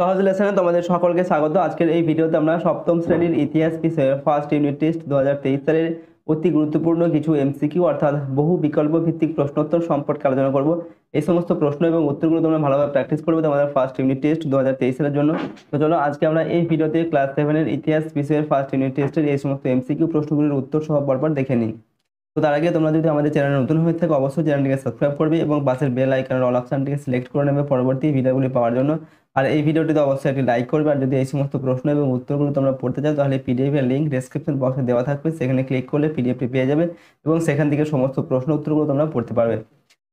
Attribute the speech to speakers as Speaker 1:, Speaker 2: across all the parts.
Speaker 1: সহজ লেসনে তোমাদের সকলকে স্বাগত আজকের এই ভিডিওতে আমরা সপ্তম শ্রেণীর ইতিহাস বিষয়ের ফার্স্ট ইউনিট টেস্ট দু সালের অতি গুরুত্বপূর্ণ কিছু এমসিকিউ অর্থাৎ বহু বিকল্প ভিত্তিক প্রশ্নোত্তর সম্পর্কে আলোচনা করব এই সমস্ত প্রশ্ন এবং উত্তরগুলো তোমরা ভালোভাবে প্র্যাকটিস করবে তোমাদের ফার্স্ট ইউনিট টেস্ট দু সালের জন্য তো চলো আজকে আমরা এই ভিডিওতে ক্লাস সেভেনের ইতিহাস বিষয়ের ফার্স্ট ইউনিট টেস্টের এই সমস্ত এমসিকিউ প্রশ্নগুলির উত্তর সহ পরপর দেখে নিই তো তার আগে তোমরা যদি আমাদের চ্যানেল নতুন হয়ে থাকে অবশ্যই চ্যানেলটিকে সাবস্ক্রাইব করবে এবং পাশের বেল আইকনের অল অপশানটিকে সিলেক্ট করে নেবে পরবর্তী ভিডিওগুলি পাওয়ার জন্য আর এই ভিডিওটিতে অবশ্যই একটি লাইক করবে আর যদি এই সমস্ত প্রশ্ন এবং উত্তরগুলো তোমরা পড়তে চাও তাহলে পিডিএফের লিঙ্ক ডেসক্রিপশন বক্সে দেওয়া থাকবে সেখানে ক্লিক করলে পিডিএফটি পেয়ে যাবে এবং সেখান থেকে সমস্ত প্রশ্ন উত্তরগুলো তোমরা পড়তে পারবে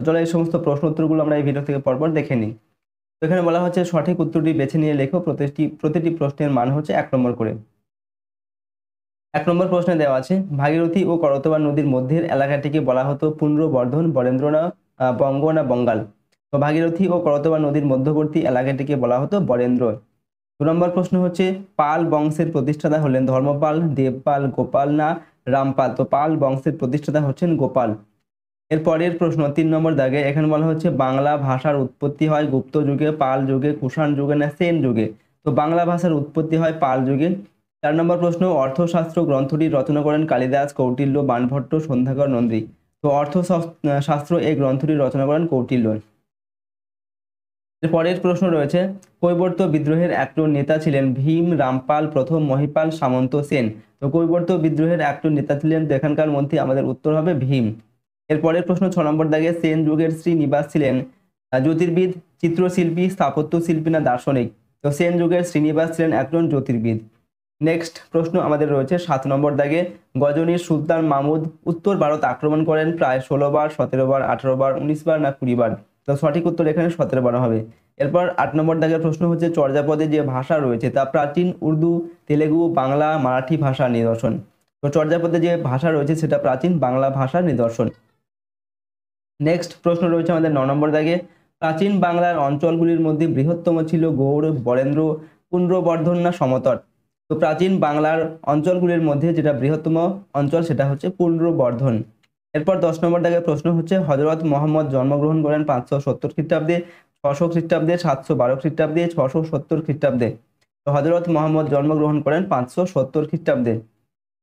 Speaker 1: চলো এই সমস্ত প্রশ্ন উত্তরগুলো আমরা এই ভিডিও থেকে পরপর দেখে নিই এখানে বলা হচ্ছে সঠিক উত্তরটি বেছে নিয়ে লেখো প্রতিটি প্রতিটি প্রশ্নের মান হচ্ছে এক নম্বর করে এক নম্বর প্রশ্নে দেওয়া আছে ভাগীরথী ও করতবা নদীর মধ্যের এলাকাটিকে বলা হতো বরেন্দ্র না বঙ্গ না বঙ্গাল তো ভাগীরথী ও করতবা নদীর মধ্যবর্তী এলাকাটিকে বলা হতো বরেন্দ্র দু নম্বর প্রশ্ন হচ্ছে পাল বংশের প্রতিষ্ঠাতা হলেন ধর্মপাল দেবপাল গোপাল না রামপাল তো পাল বংশের প্রতিষ্ঠাতা হচ্ছেন গোপাল এর পরের প্রশ্ন তিন নম্বর দাগে এখানে বলা হচ্ছে বাংলা ভাষার উৎপত্তি হয় গুপ্ত যুগে পাল যুগে কুষাণ যুগে না সেন যুগে তো বাংলা ভাষার উৎপত্তি হয় পাল যুগে চার নম্বর প্রশ্ন অর্থশাস্ত্র গ্রন্থটি রচনা করেন কালিদাস কৌটিল্য বানভট্ট সন্ধ্যাকর নন্দী তো অর্থশাস্ত্র এই গ্রন্থটি রচনা করেন কৌটিল্য পরের প্রশ্ন রয়েছে কৈবর্ত বিদ্রোহের একজন নেতা ছিলেন ভীম রামপাল প্রথম মহিপাল সামন্ত সেন তো কৈবর্ত বিদ্রোহের একজন নেতা ছিলেন এখানকার মধ্যে আমাদের উত্তর হবে ভীম এরপরের প্রশ্ন ছ নম্বর দাগে সেন যুগের শ্রীনিবাস ছিলেন জ্যোতির্বিদ চিত্রশিল্পী স্থাপত্য শিল্পী না দার্শনিক তো সেন যুগের শ্রীনিবাস ছিলেন একজন জ্যোতির্বিদ নেক্সট প্রশ্ন আমাদের রয়েছে সাত নম্বর দাগে গজনীর সুলতান মাহমুদ উত্তর ভারত আক্রমণ করেন প্রায় ষোলো বার সতেরো বার আঠেরো বার উনিশ বার না কুড়ি বার তো সঠিক উত্তর এখানে সতেরো বার হবে এরপর আট নম্বর দাগের প্রশ্ন হচ্ছে চর্যাপদে যে ভাষা রয়েছে তা প্রাচীন উর্দু তেলেগু বাংলা মারাঠি ভাষা নিদর্শন তো চর্যাপদে যে ভাষা রয়েছে সেটা প্রাচীন বাংলা ভাষা নিদর্শন নেক্সট প্রশ্ন রয়েছে আমাদের ন নম্বর দাগে প্রাচীন বাংলার অঞ্চলগুলির মধ্যে বৃহত্তম ছিল গৌড় বরেন্দ্র পুণ্ড্রবর্ধন না সমতট তো প্রাচীন বাংলার অঞ্চলগুলির মধ্যে যেটা বৃহত্তম অঞ্চল সেটা হচ্ছে পুনর্বর্ধন এরপর দশ নম্বর দাগে প্রশ্ন হচ্ছে হজরত মোহাম্মদ জন্মগ্রহণ করেন পাঁচশো সত্তর খ্রিস্টাব্দে ছশো খ্রিস্টাব্দে সাতশো বারো খ্রিস্টাব্দে ছশো সত্তর খ্রিস্টাব্দে তো হজরত মোহাম্মদ জন্মগ্রহণ করেন পাঁচশো সত্তর খ্রিস্টাব্দে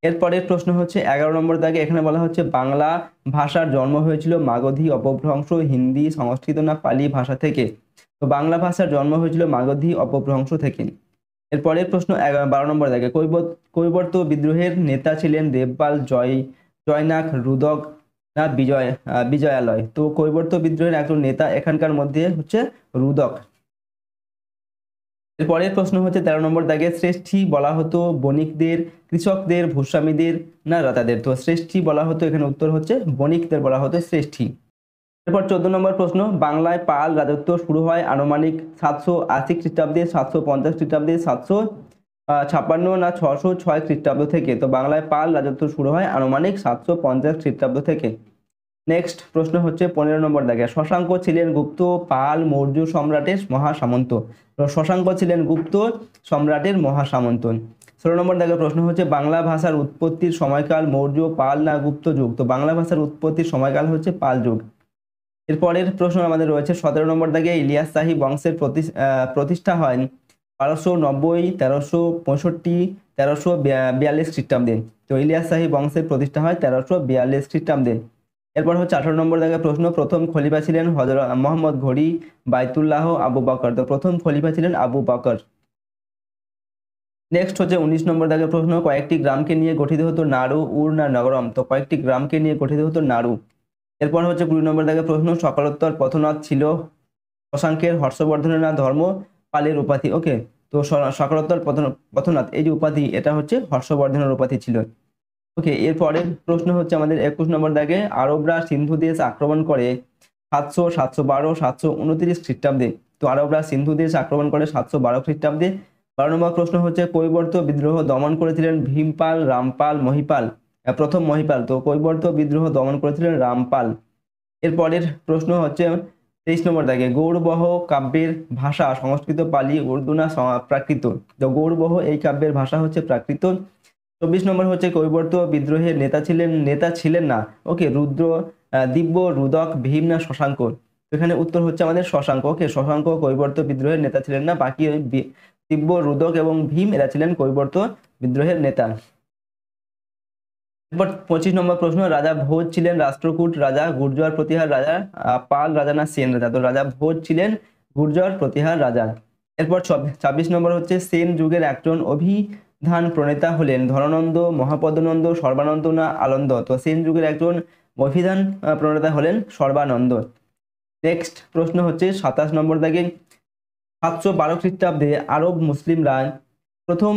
Speaker 1: এরপরের প্রশ্ন হচ্ছে এগারো নম্বর দাগে এখানে বলা হচ্ছে বাংলা ভাষার জন্ম হয়েছিল মাগধী অপভ্রংশ হিন্দি সংস্কৃত না পালি ভাষা থেকে তো বাংলা ভাষার জন্ম হয়েছিল মাগধী অপভ্রংশ থেকে এরপরের প্রশ্ন বারো নম্বর দেখে কৈবর্ত বিদ্রোহের নেতা ছিলেন দেবপাল জয় জয়নাক রুদক না বিজয় বিজয়ালয় তো কৈবর্ত বিদ্রোহের একজন নেতা এখানকার মধ্যে হচ্ছে রুদক এরপরের প্রশ্ন হচ্ছে তেরো নম্বর দাগে শ্রেষ্ঠী বলা হতো বণিকদের কৃষকদের ভূস্বামীদের না রাতাদের তো শ্রেষ্ঠী বলা হতো এখানে উত্তর হচ্ছে বণিকদের বলা হতো শ্রেষ্ঠী এরপর চোদ্দ নম্বর প্রশ্ন বাংলায় পাল রাজত্ব শুরু হয় আনুমানিক সাতশো আশি খ্রিস্টাব্দে সাতশো পঞ্চাশ খ্রিস্টাব্দে সাতশো ছাপ্পান্ন না ছশো ছয় খ্রিস্টাব্দ থেকে তো বাংলায় পাল রাজত্ব শুরু হয় আনুমানিক সাতশো পঞ্চাশ খ্রিস্টাব্দ থেকে নেক্সট প্রশ্ন হচ্ছে পনেরো নম্বর দেখে শশাঙ্ক ছিলেন গুপ্ত পাল মৌর্য সম্রাটের মহাসামন্ত শশাঙ্ক ছিলেন গুপ্ত সম্রাটের মহাসামন্ত ষোলো নম্বর দেখে প্রশ্ন হচ্ছে বাংলা ভাষার উৎপত্তির সময়কাল মৌর্য পাল না গুপ্ত যুগ তো বাংলা ভাষার উৎপত্তির সময়কাল হচ্ছে পাল যুগ এরপরের প্রশ্ন আমাদের রয়েছে সতেরো নম্বর দাগে ইলিয়াস শাহী বংশের প্রতিষ্ঠা হয় বারোশো নব্বই তেরোশো পঁয়ষট্টি তেরোশো বিয়াল্লিশ খ্রিস্টাব্দে তো ইলিয়াস শাহী বংশের প্রতিষ্ঠা হয় তেরোশো বিয়াল্লিশ খ্রিস্টাব্দে এরপর হচ্ছে আঠারো নম্বর দাগে প্রশ্ন প্রথম খলিফা ছিলেন হজর মোহাম্মদ ঘড়ি বাইতুল্লাহ আবু বকর তো প্রথম খলিফা ছিলেন আবু বকর নেক্সট হচ্ছে উনিশ নম্বর দাগে প্রশ্ন কয়েকটি গ্রামকে নিয়ে গঠিত হতো নাড়ু না নগরম তো কয়েকটি গ্রামকে নিয়ে গঠিত হতো নাড়ু এরপর হচ্ছে কুড়ি নম্বর দাগে প্রশ্ন সকালোত্তর পথনাথ ছিল শশাঙ্কের হর্ষবর্ধনের না ধর্ম পালের উপাধি ওকে তো সকালোত্তর পথনাথ এই যে উপাধি এটা হচ্ছে হর্ষবর্ধনের উপাধি ছিল ওকে এরপরের প্রশ্ন হচ্ছে আমাদের একুশ নম্বর দাগে আরবরা সিন্ধু দেশ আক্রমণ করে সাতশো সাতশো বারো সাতশো উনত্রিশ খ্রিস্টাব্দে তো আরবরা সিন্ধু দেশ আক্রমণ করে সাতশো বারো খ্রিস্টাব্দে বারো নম্বর প্রশ্ন হচ্ছে কৈবর্ত বিদ্রোহ দমন করেছিলেন ভীমপাল রামপাল মহিপাল প্রথম মহিপাল তো কৈবর্ত বিদ্রোহ দমন করেছিলেন রামপাল এরপরের প্রশ্ন হচ্ছে তেইশ নম্বর দাগে গৌরবহ কাব্যের ভাষা সংস্কৃত পালি উর্দু না প্রাকৃত তো গৌরবহ এই কাব্যের ভাষা হচ্ছে প্রাকৃত চব্বিশ নম্বর হচ্ছে কৈবর্ত বিদ্রোহের নেতা ছিলেন নেতা ছিলেন না ওকে রুদ্র দিব্য রুদক ভীম না শশাঙ্ক এখানে উত্তর হচ্ছে আমাদের শশাঙ্ক ওকে শশাঙ্ক কৈবর্ত বিদ্রোহের নেতা ছিলেন না বাকি দিব্য রুদক এবং ভীম এরা ছিলেন কৈবর্ত বিদ্রোহের নেতা এরপর পঁচিশ নম্বর প্রশ্ন রাজা ভোজ ছিলেন রাষ্ট্রকূট রাজা গুর্জর প্রতিহার রাজা পাল রাজা না সেন রাজা তো রাজা ভোজ ছিলেন গুর্জর প্রতিহার রাজা এরপর ছাব্বিশ নম্বর হচ্ছে সেন যুগের একজন অভিধান প্রণেতা হলেন ধরানন্দ মহাপদনন্দ সর্বানন্দ না আলন্দ তো সেন যুগের একজন অভিধান প্রণেতা হলেন সর্বানন্দ নেক্সট প্রশ্ন হচ্ছে সাতাশ নম্বর দাগে সাতশো বারো খ্রিস্টাব্দে আরব মুসলিমরা প্রথম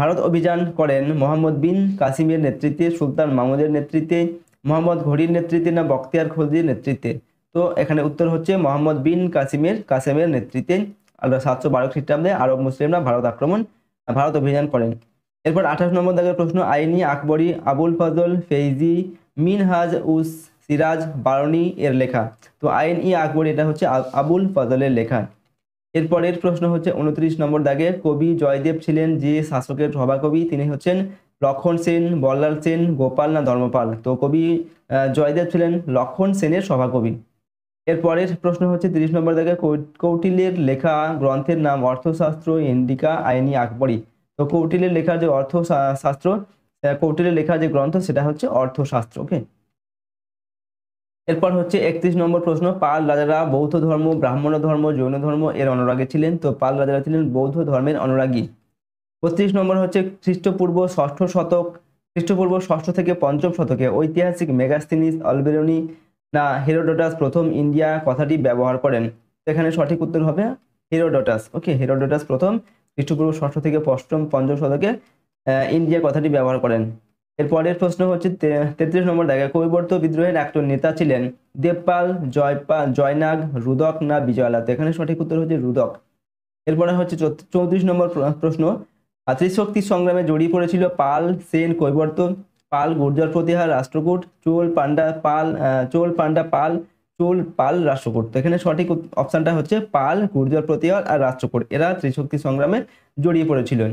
Speaker 1: ভারত অভিযান করেন মোহাম্মদ বিন কাসিমের নেতৃত্বে সুলতান মাহমুদের নেতৃত্বে মোহাম্মদ ঘড়ির নেতৃত্বে না বখতিয়ার খলজির নেতৃত্বে তো এখানে উত্তর হচ্ছে মোহাম্মদ বিন কাসিমের কাসিমের নেতৃত্বে সাতশো বারো খ্রিস্টাব্দে আরব মুসলিমরা ভারত আক্রমণ ভারত অভিযান করেন এরপর আঠাশ নম্বর দাগের প্রশ্ন আইনি আকবরী আবুল ফজল ফেইজি মিনহাজ উস সিরাজ বারনি এর লেখা তো আইন ই আকবর এটা হচ্ছে আবুল ফজলের লেখা এরপরের প্রশ্ন হচ্ছে উনত্রিশ নম্বর দাগে কবি জয়দেব ছিলেন যে শাসকের সভাকবি তিনি হচ্ছেন লক্ষণ সেন বল্লাল সেন গোপাল না ধর্মপাল তো কবি জয়দেব ছিলেন লক্ষণ সেনের সভাকবি এরপরের প্রশ্ন হচ্ছে তিরিশ নম্বর দাগে কৌটিল্যের লেখা গ্রন্থের নাম অর্থশাস্ত্র ইন্ডিকা আইনি আকবরী তো কৌটিল্যের লেখা যে অর্থশাস্ত্র কৌটিল্যের লেখা যে গ্রন্থ সেটা হচ্ছে অর্থশাস্ত্র ওকে এরপর হচ্ছে একত্রিশ নম্বর প্রশ্ন পাল রাজারা বৌদ্ধ ধর্ম ব্রাহ্মণ ধর্ম জৈন ধর্ম এর অনুরাগী ছিলেন তো পাল রাজারা ছিলেন বৌদ্ধ ধর্মের অনুরাগী বত্রিশ নম্বর হচ্ছে খ্রিস্টপূর্ব ষষ্ঠ শতক খ্রিস্টপূর্ব ষষ্ঠ থেকে পঞ্চম শতকে ঐতিহাসিক মেগাস্তিনিস অলবেরনি না হেরোডোটাস প্রথম ইন্ডিয়া কথাটি ব্যবহার করেন এখানে সঠিক উত্তর হবে হেরোডোটাস ওকে হেরোডোটাস প্রথম খ্রিস্টপূর্ব ষষ্ঠ থেকে পঞ্চম পঞ্চম শতকে ইন্ডিয়া কথাটি ব্যবহার করেন এরপরের প্রশ্ন হচ্ছে তেত্রিশ নম্বর দেখা কৈবর্ত বিদ্রোহের একজন নেতা ছিলেন দেবপাল জয়পাল জয়নাগ রুদক না বিজয়ালা এখানে সঠিক উত্তর হচ্ছে রুদক এরপরে হচ্ছে চৌত্রিশ নম্বর প্রশ্ন ত্রিশক্তি সংগ্রামে জড়িয়ে পড়েছিল পাল সেন কৈবর্ত পাল গুর্জর প্রতিহার রাষ্ট্রকূট চোল পান্ডা পাল চোল পান্ডা পাল চোল পাল রাষ্ট্রকূট তো এখানে সঠিক অপশানটা হচ্ছে পাল গুর্জর প্রতিহার আর রাষ্ট্রকূট এরা ত্রিশক্তি সংগ্রামে জড়িয়ে পড়েছিলেন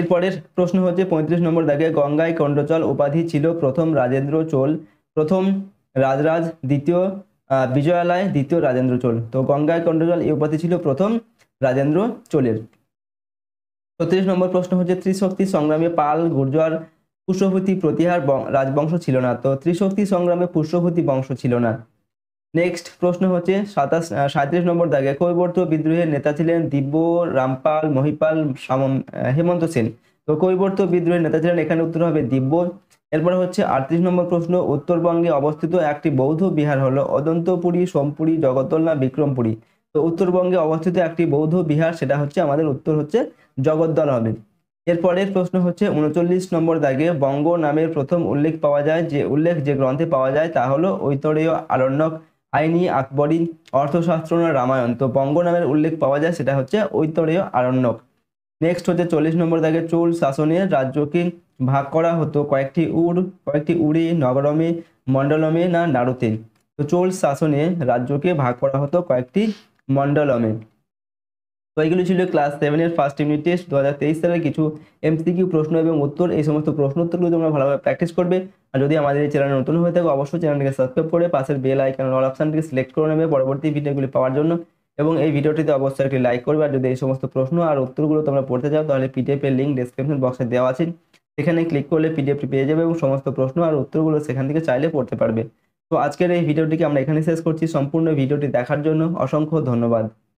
Speaker 1: এরপরের প্রশ্ন হচ্ছে পঁয়ত্রিশ নম্বর দাগে গঙ্গায় খণ্ডচল উপাধি ছিল প্রথম রাজেন্দ্র চোল প্রথম রাজরাজ দ্বিতীয় বিজয়ালয় দ্বিতীয় রাজেন্দ্র চোল তো গঙ্গায় খণ্ডচল এই উপাধি ছিল প্রথম রাজেন্দ্র চোলের ছত্রিশ নম্বর প্রশ্ন হচ্ছে ত্রিশক্তি সংগ্রামে পাল গুর্জর পুষ্পভূতি প্রতিহার রাজবংশ ছিল না তো ত্রিশক্তি সংগ্রামে পুষ্পভূতি বংশ ছিল না নেক্সট প্রশ্ন হচ্ছে সাতাশ সাঁত্রিশ নম্বর দাগে কৈবর্ত বিদ্রোহের নেতা ছিলেন দিব্য রামপাল মহিপাল হেমন্ত সেন তো কৈবর্ত বিদ্রোহের নেতা ছিলেন এখানে উত্তর হবে দিব্য এরপরে হচ্ছে আটত্রিশ নম্বর প্রশ্ন উত্তরবঙ্গে অবস্থিত একটি বৌদ্ধ বিহার হলো অদন্তপুরী সোমপুরী জগদ্দলনা বিক্রমপুরী তো উত্তরবঙ্গে অবস্থিত একটি বৌদ্ধ বিহার সেটা হচ্ছে আমাদের উত্তর হচ্ছে জগদ্দল হবে এরপরের প্রশ্ন হচ্ছে উনচল্লিশ নম্বর দাগে বঙ্গ নামের প্রথম উল্লেখ পাওয়া যায় যে উল্লেখ যে গ্রন্থে পাওয়া যায় তা হলো ঐতরেয় আরণ্যক আইনি আকবরী অর্থশাস্ত্র না রামায়ণ তো বঙ্গ নামের উল্লেখ পাওয়া যায় সেটা হচ্ছে ঐতরীয় আরণ্যক নেক্সট হচ্ছে চল্লিশ নম্বর দাগে চোল শাসনের রাজ্যকে ভাগ করা হতো কয়েকটি উড় কয়েকটি উড়ে নগরমে মণ্ডলমে না নাড়ুতে তো চোল শাসনে রাজ্যকে ভাগ করা হতো কয়েকটি মণ্ডলমে তো এগুলো ছিল ক্লাস সেভেনের ফার্স্ট ইউনিট টেস্ট দু হাজার তেইশ সালের কিছু এমসিকিউ প্রশ্ন এবং উত্তর এই সমস্ত প্রশ্ন উত্তরগুলো তোমরা ভালোভাবে প্র্যাকটিস করবে আর যদি আমাদের এই চ্যানেল নতুন হয়ে থাকে অবশ্যই চ্যানেলটিকে সাবস্ক্রাইব করে পাশের বেল আইকন অল অপশানটিকে সিলেক্ট করে নেবে পরবর্তী ভিডিওগুলি পাওয়ার জন্য এবং এই ভিডিওটিতে অবশ্যই একটি লাইক করবে আর যদি এই সমস্ত প্রশ্ন আর উত্তরগুলো তোমরা পড়তে চাও তাহলে পিডিএফের লিঙ্ক ডিসক্রিপশন বক্সে দেওয়া আছে সেখানে ক্লিক করলে পিডিএফটি পেয়ে যাবে এবং সমস্ত প্রশ্ন আর উত্তরগুলো সেখান থেকে চাইলে পড়তে পারবে তো আজকের এই ভিডিওটিকে আমরা এখানে শেষ করছি সম্পূর্ণ ভিডিওটি দেখার জন্য অসংখ্য ধন্যবাদ